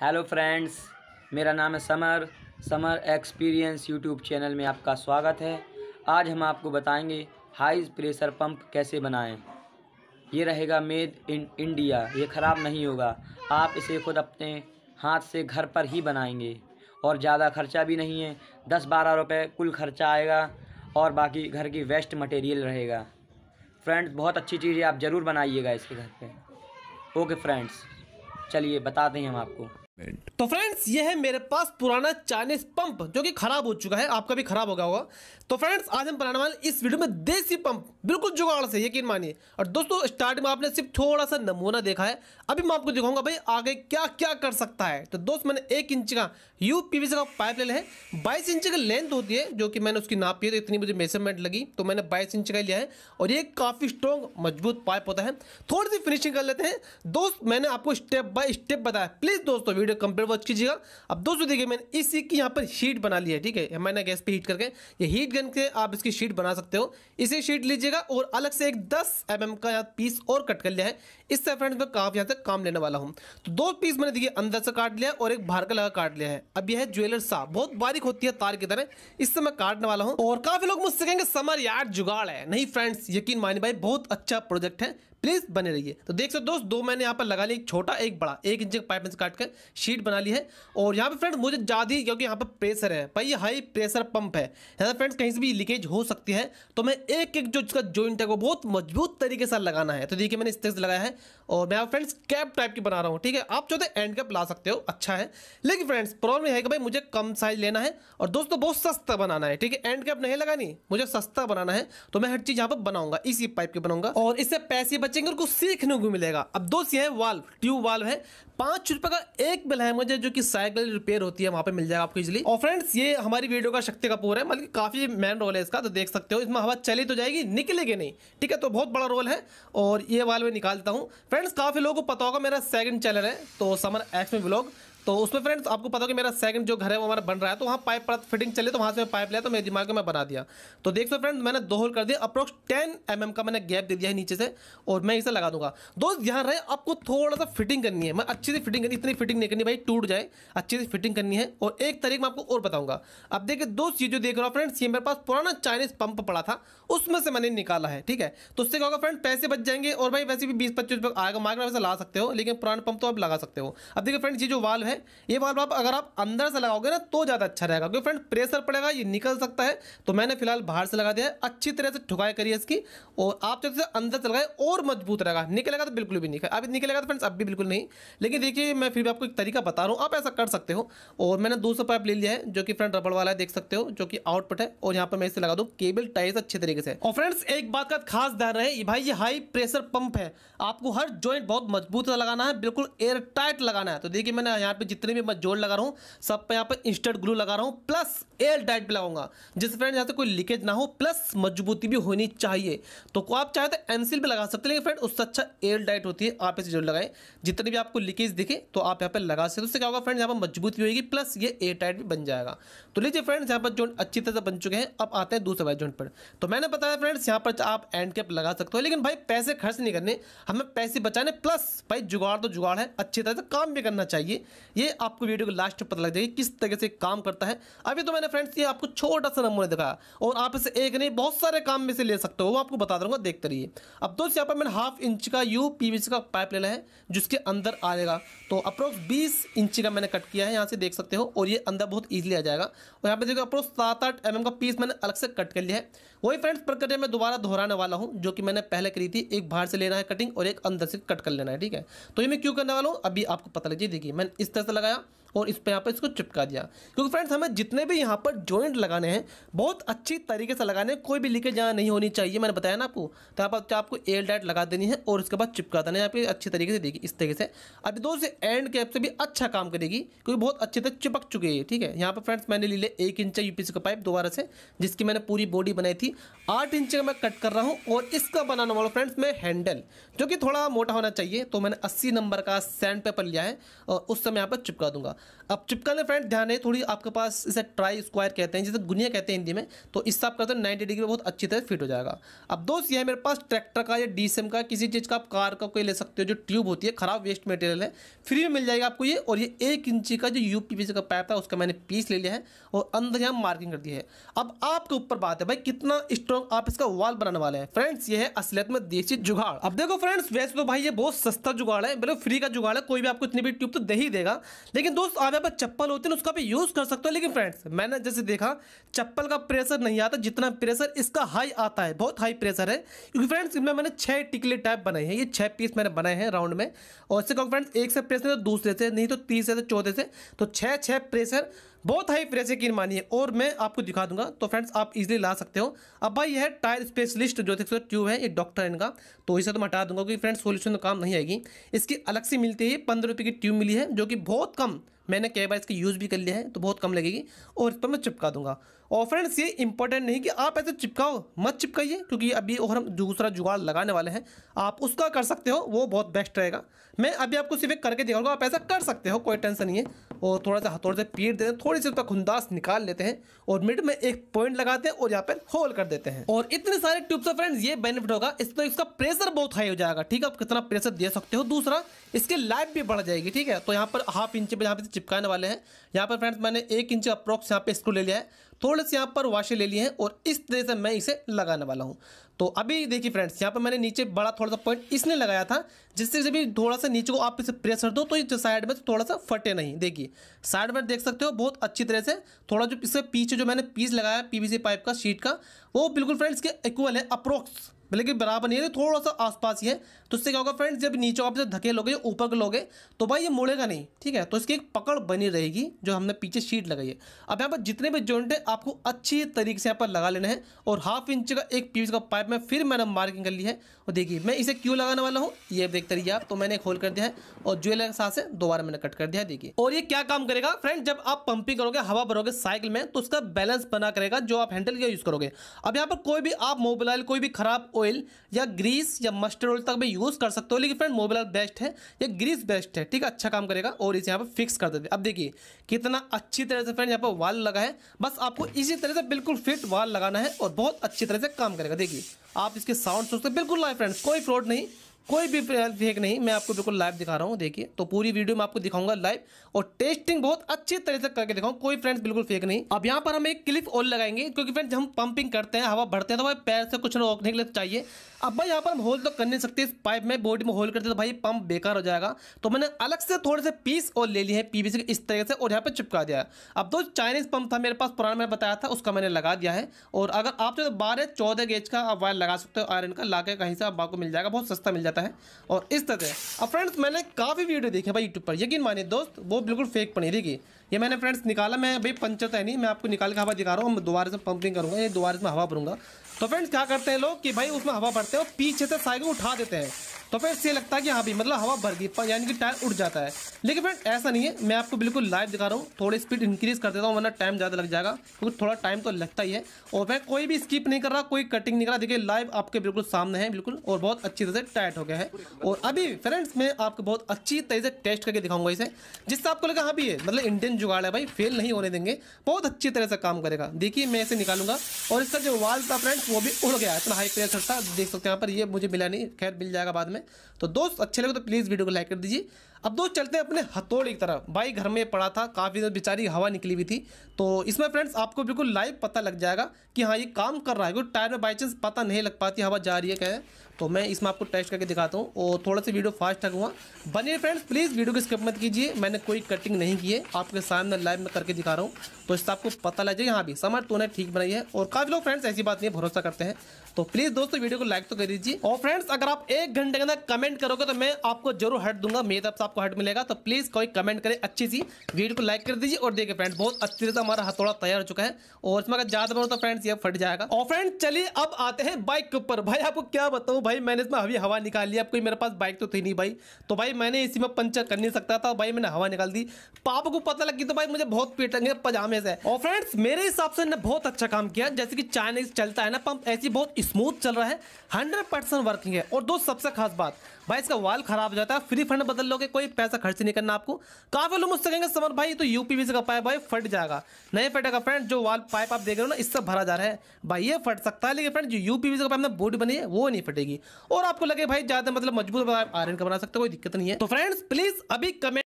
hello friends मेरा नाम है Samar Samar experience YouTube channel में आपका स्वागत है आज हम आपको बताएंगे हाई प्रेशर पंप कैसे बनाएं ये रहेगा मेड इन इंडिया ये ख़राब नहीं होगा आप इसे खुद अपने हाथ से घर पर ही बनाएंगे और ज़्यादा खर्चा भी नहीं है दस बारह रुपये कुल खर्चा आएगा और बाकी घर की वेस्ट मटेरियल रहेगा फ्रेंड्स बहुत अच्छी चीज़ है आप ज़रूर बनाइएगा इसके घर पे ओके फ्रेंड्स चलिए बताते हैं हम आपको तो फ्रेंड्स ये है मेरे पास पुराना चाइनीज पंप जो कि खराब हो चुका है आपका भी खराब हो गया होगा तो फ्रेंड्स आज हम बनाने वाले इस वीडियो में देसी पंप बिल्कुल जुगाड़ से यकीन मानिए और दोस्तों स्टार्ट में आपने सिर्फ थोड़ा सा नमूना देखा है अभी मैं आपको दिखाऊंगा भाई आगे क्या क्या कर सकता है तो दोस्त मैंने एक इंच का यू पी का पाइप ले लिया है बाईस इंच की लेंथ होती है जो कि मैंने उसकी नापी है तो इतनी मुझे मेजरमेंट लगी तो मैंने बाईस इंच का लिया है और ये काफ़ी स्ट्रॉन्ग मजबूत पाइप होता है थोड़ी सी फिनिशिंग कर लेते हैं दोस्त मैंने आपको स्टेप बाय स्टेप बताया प्लीज़ दोस्तों वीडियो कंप्लीट वॉच कीजिएगा अब दोस्तों देखिए मैंने इसी की यहाँ पर हीट बना लिया है ठीक है मैंने गैस पे हीट करके ये हीट गन के आप इसकी शीट बना सकते हो इसे शीट लीजिएगा और अलग से एक दस एम mm का यहाँ पीस और कट कर लिया है इससे फ्रेंड्स मैं काफ़ी यहाँ तक काम लेने वाला हूँ तो दो पीस मैंने देखिए अंदर से काट लिया और एक बाहर का लगा काट लिया है अब यह है ज्वेलर सा बहुत बारीक होती है तार की तरह इससे मैं काटने वाला हूँ और काफ़ी लोग मुझसे कहेंगे समर यार जुगाड़ है नहीं फ्रेंड्स यकीन मानी भाई बहुत अच्छा प्रोजेक्ट है प्लीज़ बने रहिए तो देख सकते दोस्त दो मैंने यहाँ पर लगा लिया एक छोटा एक बड़ा एक इंच पाइप में से काट कर शीट बना ली है और यहाँ पर फ्रेंड्स मुझे ज़्यादा ही क्योंकि यहाँ पर प्रेशर है भाई हाई प्रेशर पंप है यहाँ फ्रेंड्स कहीं से भी लीकेज हो सकती है तो मैं एक एक जो इसका जॉइंट है वो बहुत मजबूत तरीके से लगाना है तो देखिए मैंने इस तरह से लगाया है और मैं फ्रेंड्स कैप टाइप की बना रहा हूँ ठीक है आप चाहते एंड कैप ला सकते हो अच्छा है लेकिन फ्रेंड्स प्रॉब्लम है कि भाई मुझे कम साइज लेना है और दोस्तों बहुत सस्ता बनाना है ठीक है एंड कैप नहीं लगानी मुझे सस्ता बनाना है तो मैं हर चीज़ यहाँ पर बनाऊंगा इसी पाइप की बनाऊंगा और इससे पैसे बचे बचेंगे उनको सीखने को मिलेगा अब दो सी है वाल्व ट्यूब वाल्व है पांच रुपए का एक बिल है मुझे जो कि साइकिल रिपेयर होती है वहां पे मिल जाएगा आपको इजिली और फ्रेंड्स ये हमारी वीडियो का शक्ति का पूरा है मतलब काफी मेन रोल है इसका तो देख सकते हो इसमें हवा चली तो जाएगी निकलेगी नहीं ठीक है तो बहुत बड़ा रोल है और ये वाल निकालता हूँ फ्रेंड्स काफी लोगों को पता होगा मेरा सेकंड चैनल है तो समर एक्स में ब्लॉग तो उसमें फ्रेंड्स आपको पता हो कि मेरा सेकंड जो घर है वो हमारा बन रहा है तो वहाँ पाइप परत फिटिंग चले तो वहाँ से मैं पाइप लिया तो मेरे दिमाग में मैं बना दिया तो देख सो फ्रेंड्स मैंने दो होल कर दिया अप्रोक्स टेन एम का मैंने गैप दे दिया है नीचे से और मैं इसे लगा दूंगा दोस्त यहाँ रहे आपको थोड़ा सा फिटिंग करनी है मैं अच्छी से फिटिंग करनी इतनी फिटिंग नहीं करनी भाई टूट जाए अच्छी से फिटिंग करनी है और एक तरीके में आपको और बताऊँगा अब देखिए दोस्त ये जो देख रहा हूँ फ्रेंड्स ये मेरे पास पुराना चाइनीज़ पंप पड़ा था उसमें से मैंने निकाला है ठीक है तो उससे क्या होगा फ्रेंड पैसे बच जाएंगे और भाई वैसे भी बीस पच्चीस रुपये आएगा मार्केट में ला सकते हो लेकिन पुराना पंप तो आप लगा सकते हो अब देखिए फ्रेंड्स ये जो वाल है है ये वाल्व आप अगर आप अंदर से लगाओगे ना तो ज़्यादा अच्छा रहेगा क्योंकि फ्रेंड प्रेशर पड़ेगा ये निकल सकता है तो मैंने फिलहाल बाहर से लगा दिया है अच्छी तरह से ठुकाई करिए इसकी और आप जब अंदर से लगाए और मजबूत रहेगा निकलेगा तो बिल्कुल भी निकल अभी निकलेगा तो फ्रेंड्स अब भी बिल्कुल नहीं लेकिन देखिए मैं फिर भी आपको एक तरीका बता रहा हूँ आप ऐसा कर सकते हो और मैंने दो पाइप ले लिया है जो कि फ्रेंड रबड़ वाला है देख सकते हो जो कि आउटपुट है और यहाँ पर मैं इसे लगा दूँ केबल टाइस अच्छे तरीके से और फ्रेंड्स एक बात का खास ध्यान रहे भाई ये हाई प्रेशर पंप है आपको हर ज्वाइंट बहुत मजबूत लगाना है बिल्कुल एयर टाइट लगाना है तो देखिए मैंने यहाँ पे जितने भी मैं जोड़ लगा रहा हूँ सब पे यहाँ पे इंस्टेंट ग्लू लगा रहा हूँ प्लस एयर टाइट भी लगाऊंगा जिससे फ्रेंड यहाँ से कोई लीकेज ना हो प्लस मजबूती भी होनी चाहिए तो को आप चाहे तो एनसिल भी लगा सकते लेकिन फ्रेंड उससे अच्छा एयर डाइट होती है आप इसे जोड़ लगाएं जितने भी आपको लीकेज दिखे तो आप यहाँ पर लगा सकते उससे क्या होगा फ्रेंड यहाँ पर मजबूत भी होगी प्लस ये एयर टाइट भी बन जाएगा तो लीजिए फ्रेंड्स यहाँ पर जो अच्छी तरह से बन चुके हैं अब आते हैं दूसरे वाले जॉइंट पर तो मैंने बताया फ्रेंड्स यहाँ पर आप एंड कैप लगा सकते हो लेकिन भाई पैसे खर्च नहीं करने हमें पैसे बचाने प्लस भाई जुगाड़ तो जुगाड़ है अच्छी तरह से काम भी करना चाहिए ये आपको वीडियो को लास्ट में पता लग जाएगी किस तरीके से काम करता है अभी तो मैंने फ्रेंड्स ये आपको छोटा सा नमूना दिखाया और आप इसे एक नहीं बहुत सारे काम में से ले सकते हो वो आपको बता दूंगा देखते रहिए अब दोस्त यहाँ पर मैंने हाफ इंच का यू पी का पाइप लेना है जिसके अंदर आएगा तो अप्रोक्स बीस इंच का मैंने कट किया है यहाँ से देख सकते हो और ये अंदर बहुत ईजिली आ जाएगा और यहाँ पर देखो अप्रोक्स सात आठ एम mm का पीस मैंने अलग से कट कर लिया है वही फ्रेंड्स प्रक्रिया मैं दोबारा दोहराने वाला हूँ जो कि मैंने पहले करी थी एक बाहर से लेना है कटिंग और एक अंदर से कट कर लेना है ठीक है तो ये मैं क्यों करने वाला हूँ अभी आपको पता लगे देखिए मैंने इस तरह लगाया और इस पर यहाँ पर इसको चिपका दिया क्योंकि फ्रेंड्स हमें जितने भी यहाँ पर जॉइंट लगाने हैं बहुत अच्छी तरीके से लगाने हैं कोई भी लीकेज यहाँ नहीं होनी चाहिए मैंने बताया ना आपको तो यहाँ पर आपको एयर डाइट लगा देनी है और उसके बाद चिपका देना यहाँ पर अच्छी तरीके से देखिए इस तरीके से अभी दोस्त एंड कैप से भी अच्छा काम करेगी क्योंकि बहुत अच्छे तक चिपक चुके हैं ठीक है यहाँ पर फ्रेंड्स मैंने ले लिया एक इंच यूपीसी का पाइप दोबारा से जिसकी मैंने पूरी बॉडी बनाई थी आठ इंच का मैं कट कर रहा हूँ और इसका बनाने वाला फ्रेंड्स मैं हैंडल जो कि थोड़ा मोटा होना चाहिए तो मैंने अस्सी नंबर का सैंड पेपर लिया है और उस समय यहाँ पर चिपका दूंगा अब चिपकाना फ्रेंड ध्यान है थोड़ी आपके पास इसे ट्राई स्क्वायर कहते हैं जिसे गुनिया कहते हैं हिंदी में तो इससे आप करते हैं नाइन्टी डिग्री बहुत अच्छी तरह फिट हो जाएगा अब दोस्त ये है मेरे पास ट्रैक्टर का या डी का किसी चीज़ का आप कार का कोई ले सकते हो जो ट्यूब होती है ख़राब वेस्ट मटेरियल है फ्री में मिल जाएगा आपको ये और ये एक इंची का जो यू का पैप है उसका मैंने पीस ले लिया है और अंदर यहाँ मार्किंग कर दी है अब आपके ऊपर बात है भाई कितना स्ट्रॉन्ग आप इसका वाल बनाने वाले हैं फ्रेंड्स ये है असलियत में देसी जुगाड़ अब देखो फ्रेंड्स वैसे तो भाई ये बहुत सस्ता जुगाड़ है मतलब फ्री का जुगाड़ है कोई भी आपको इतनी भी ट्यूब तो दे ही देगा लेकिन दोस्त आप यहाँ पर चप्पल होती है ना उसका भी यूज़ कर सकते हो लेकिन फ्रेंड्स मैंने जैसे देखा चप्पल का प्रेशर नहीं आता जितना प्रेशर इसका हाई आता है बहुत हाई प्रेशर है क्योंकि फ्रेंड्स इसमें मैंने छह टिकले टाइप बनाए हैं ये छह पीस मैंने बनाए हैं राउंड में और इससे कहो फ्रेंड्स एक से प्रेशर तो दूसरे से नहीं तो तीसरे से चौथे से तो छः छः प्रेशर बहुत हाई प्रेस यकीन मानिए और मैं आपको दिखा दूंगा तो फ्रेंड्स आप इजिली ला सकते हो अब भाई यह टायर स्पेशलिस्ट जो देखते ट्यूब है ये डॉक्टर है इनका तो इसे तो मैं हटा दूंगा क्योंकि फ्रेंड्स सोल्यूशन तो काम नहीं आएगी इसकी अलग से मिलती है पंद्रह रुपये की ट्यूब मिली है जो कि बहुत कम मैंने कई बार इसका यूज़ भी कर लिया है तो बहुत कम लगेगी और इस पर मैं चिपका दूंगा और फ्रेंड्स ये इंपॉर्टेंट नहीं कि आप ऐसे चिपकाओ मत चिपकाइए क्योंकि अभी और हम दूसरा जुगाड़ लगाने वाले हैं आप उसका कर सकते हो वो बहुत बेस्ट रहेगा मैं अभी आपको सिर्फ करके दिखाऊंगा आप ऐसा कर सकते हो कोई टेंशन नहीं है और थोड़ा सा हथौड़े से पीट देते हैं थोड़ी सी उसका खुंदास निकाल लेते हैं और मिड में एक पॉइंट लगाते हैं और यहाँ पर होल कर देते हैं और इतने सारे ट्यूब से फ्रेंड्स ये बेनिफिट होगा इस इसका प्रेशर बहुत हाई हो जाएगा ठीक है आप कितना प्रेशर दे सकते हो दूसरा इसकी लाइफ भी बढ़ जाएगी ठीक है तो यहाँ पर हाफ इंच पर यहाँ पर चिपकाने वाले हैं यहाँ पर फ्रेंड्स मैंने एक इंच अप्रोक्स यहाँ पे इसको ले लिया है थोड़े से यहाँ पर वाशे ले लिए हैं और इस तरह से मैं इसे लगाने वाला हूँ तो अभी देखिए फ्रेंड्स यहाँ पर मैंने नीचे बड़ा थोड़ा सा पॉइंट इसने लगाया था जिससे जब थोड़ा सा नीचे को आप इसे प्रेस कर दो तो ये साइड में थोड़ा सा फटे नहीं देखिए साइड में देख सकते हो बहुत अच्छी तरह से थोड़ा जो इससे पीछे जो मैंने पीस लगाया पी पाइप का शीट का वो बिल्कुल फ्रेंड्स के इक्वल है अप्रोक्स लेकिन मतलब बराबर नहीं है थोड़ा सा आसपास ही है तो इससे क्या होगा फ्रेंड्स जब नीचे आप जब धके लोगे ऊपर लोगे तो भाई ये मुड़ेगा नहीं ठीक है तो इसकी एक पकड़ बनी रहेगी जो हमने पीछे शीट लगाई है अब यहाँ पर जितने भी जॉइंट है आपको अच्छी तरीके से यहाँ पर लगा लेना है और हाफ इंच का एक पीस का पाइप में फिर मैंने मार्किंग कर ली है और देखिए मैं इसे क्यों लगाने वाला हूँ ये देखते रहिए आप तो मैंने खोल कर दिया है और ज्वेलर के साथ से दोबारा मैंने कट कर दिया है देखिए और ये क्या काम करेगा फ्रेंड जब आप पंपिंग करोगे हवा भरोगे साइकिल में तो उसका बैलेंस बना करेगा जो आप हैंडल का यूज़ करोगे अब यहाँ पर कोई भी आप मोबाइल कोई भी खराब ऑयल या ग्रीस या मस्टर्ड ऑयल तक भी यूज़ कर सकते हो लेकिन फ्रेंड मोबिल बेस्ट है या ग्रीस बेस्ट है ठीक है अच्छा काम करेगा और इसे यहाँ पर फिक्स कर देते अब देखिए कितना अच्छी तरह से फ्रेंड यहाँ पर वाल लगा है बस आपको इसी तरह से बिल्कुल फिट वाल लगाना है और बहुत अच्छी तरह से काम करेगा देखिए आप इसके साउंड सोचते बिल्कुल लाइव फ्रेंड्स कोई फ्रॉड नहीं कोई भी फेक नहीं मैं आपको बिल्कुल लाइव दिखा रहा हूँ देखिए तो पूरी वीडियो में आपको दिखाऊंगा लाइव और टेस्टिंग बहुत अच्छी तरह से करके दिखाऊँ कोई फ्रेंड्स बिल्कुल फेक नहीं अब यहाँ पर हम एक क्लिप ऑल लगाएंगे क्योंकि फ्रेंड्स हम पंपिंग करते हैं हवा भरते हैं तो भाई पैर से कुछ रोकने के लिए चाहिए अब भाई यहाँ पर हम होल तो कर नहीं सकते इस पाइप में बॉडी में होल करते तो भाई पंप बेकार हो जाएगा तो मैंने अलग से थोड़े से पीस और ले लिए हैं पीवीसी के इस तरीके से और यहाँ पर चिपका दिया है अब दो चाइनीज़ पंप था मेरे पास पुराना मैंने बताया था उसका मैंने लगा दिया है और अगर आप तो बारह चौदह गेज का आप वायर लगा सकते हो आयरन का ला कहीं से आपको मिल जाएगा बहुत सस्ता मिल जाता है जाता है और इस तरह से अब फ्रेंड्स मैंने काफ़ी वीडियो देखे भाई यूट्यूब पर यकीन माने दोस्त वो बिल्कुल फेक पनीर देखिए ये मैंने फ्रेंड्स निकाला मैं भाई पंचर तो है नहीं मैं आपको निकाल के हवा दिखा रहा हूँ दोबारा से पंपिंग करूँगा ये दोबारा से हवा भरूँगा तो फ्रेंड्स क्या करते हैं लोग कि भाई उसमें हवा भरते हैं और पीछे से साइकिल उठा देते हैं तो फ्रेंड्स ये लगता है कि हाँ भी मतलब हवा भर गई यानी कि टायर उड़ जाता है लेकिन फ्रेंड ऐसा नहीं है मैं आपको बिल्कुल लाइव दिखा रहा हूँ थोड़ी स्पीड इंक्रीज़ कर देता हूँ वरना टाइम ज़्यादा लग जाएगा क्योंकि तो थोड़ा टाइम तो लगता ही है और फ्रेंड कोई भी स्किप नहीं कर रहा कोई कटिंग नहीं कर रहा देखिए लाइव आपके बिल्कुल सामने है बिल्कुल और बहुत अच्छी तरह से टाइट हो गया है और अभी फ्रेंड्स मैं आपको बहुत अच्छी तरह से टेस्ट करके दिखाऊंगा इसे जिससे आपको लगा हाँ भी है मतलब इंडियन जुगाड़ है भाई फेल नहीं होने देंगे बहुत अच्छी तरह से काम करेगा देखिए मैं इसे निकालूंगा और इसका जो वाल था फ्रेंड्स वो भी उड़ गया इतना हाई प्रेशर था देख सकते हैं यहाँ पर ये मुझे मिला नहीं खैर मिल जाएगा बाद में तो दोस्त अच्छे लगे तो प्लीज़ वीडियो को लाइक कर दीजिए अब दोस्त चलते हैं अपने हथौड़े की तरफ भाई घर में पड़ा था काफ़ी दिन बेचारी हवा निकली हुई थी तो इसमें फ्रेंड्स आपको बिल्कुल लाइव पता लग जाएगा कि हाँ ये काम कर रहा है क्योंकि टायर में बाई चांस पता नहीं लग पाती हवा जा रही है क्या है तो मैं इसमें आपको टेस्ट करके दिखाता हूँ और थोड़ा सा वीडियो फास्ट हुआ बने फ्रेंड्स प्लीज़ वीडियो की स्किप मत कीजिए मैंने कोई कटिंग नहीं की है आपके सामने लाइव में करके दिखा रहा हूँ तो इससे आपको पता लग जाए हाँ भी समर तूने तो ठीक बनाई है और काफ़ी लोग फ्रेंड्स ऐसी बात नहीं भरोसा करते हैं तो प्लीज़ दोस्तों वीडियो को लाइक तो कर दीजिए और फ्रेंड्स अगर आप एक घंटे के अंदर कमेंट करोगे तो मैं आपको जरूर हट दूंगा मेरी तरफ से आप आपको हट मिलेगा तो प्लीज़ कोई कमेंट करें अच्छी सी वीडियो को लाइक कर दीजिए और देखिए फ्रेंड्स बहुत अच्छे से हमारा हथौड़ा तैयार हो चुका है और इसमें अगर ज़्यादा बनो तो फ्रेंड्स ये फट जाएगा और फ्रेंड चलिए अब आते हैं बाइक के ऊपर भाई आपको क्या बताऊँ भाई मैंने इसमें हवी हवा निकाल लिया कोई मेरे पास बाइक तो थी नहीं भाई तो भाई मैंने इसी में पंचर कर नहीं सकता था भाई मैंने हवा निकाल दी पापा को पता लगी तो भाई मुझे बहुत पीटेंगे पजामे से और फ्रेंड्स मेरे हिसाब से ने बहुत अच्छा काम किया जैसे कि चाइनीज चलता है ना पंप ऐसी बहुत स्मूथ चल रहा है हंड्रेड वर्किंग है और दो सबसे खास बात भाई इसका वाल खराब हो जाता है फ्री फंड बदल लोगे कोई कोई पैसा खर्च नहीं करना आपको काफी लोग मुझसे कहेंगे समर भाई तो यूपीवीसी का पाइप भाई फट जाएगा नहीं फटेगा फ्रेंड जो वाल पाइप आप देख रहे हो ना इससे भरा जा रहा है भाई ये फट सकता है लेकिन फ्रेंड जो यूपीवीसी का पाइप ना बोर्ड बनी है वो नहीं फटेगी और आपको लगे भाई ज्यादा मतलब मजबूत आयरन का बना सकते कोई दिक्कत नहीं है तो फ्रेंड्स प्लीज अभी कमेंट